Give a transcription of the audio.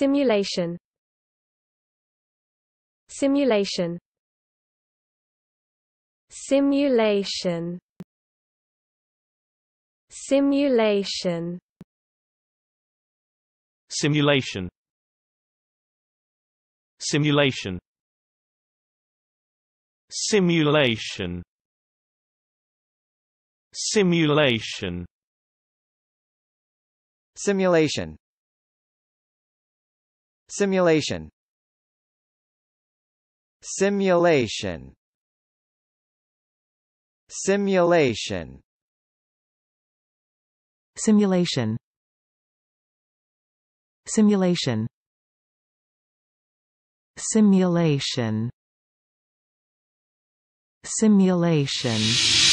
Simulation Simulation Simulation Simulation Simulation Simulation Simulation Simulation Simulation Simulation Simulation Simulation Simulation Simulation Simulation Simulation